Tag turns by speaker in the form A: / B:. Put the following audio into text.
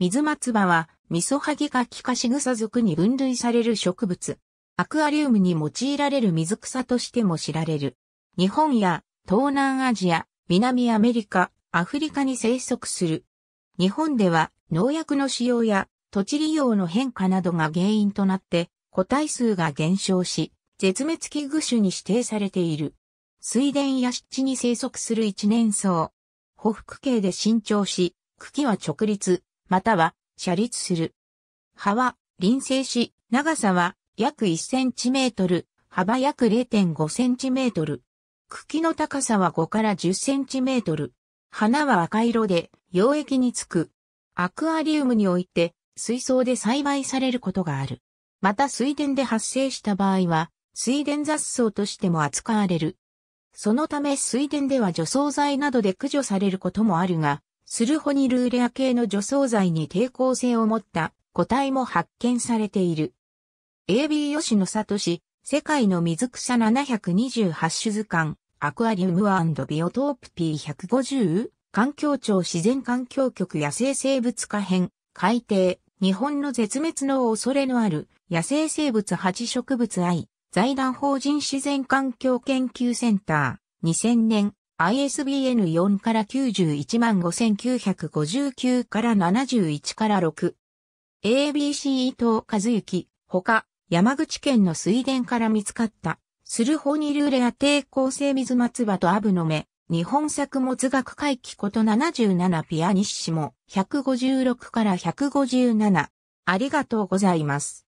A: 水松葉は、味噌はぎ科キかシ草属に分類される植物。アクアリウムに用いられる水草としても知られる。日本や東南アジア、南アメリカ、アフリカに生息する。日本では農薬の使用や土地利用の変化などが原因となって個体数が減少し、絶滅危惧種に指定されている。水田や湿地に生息する一年草。匍匐茎で伸長し、茎は直立、または射立する。葉は輪生し、長さは約1センチメートル、幅約0.5センチメートル。茎の高さは5から10センチメートル。花は赤色で、溶液につく。アクアリウムにおいて、水槽で栽培されることがある。また水田で発生した場合は、水田雑草としても扱われる。そのため水田では除草剤などで駆除されることもあるが、スルホニルーレア系の除草剤に抵抗性を持った個体も発見されている。AB 吉野聡、世界の水草728種図鑑、アクアリウムビオトープ P150、環境庁自然環境局野生生物化編、海底、日本の絶滅の恐れのある野生生物8植物愛、財団法人自然環境研究センター、2000年、ISBN 4から91万5959から71から6。ABC 伊藤和幸、他、山口県の水田から見つかった、スルホニルーレア抵抗性水松葉とアブの目、日本作物学会記こと77ピアニッシモ、156から157。ありがとうございます。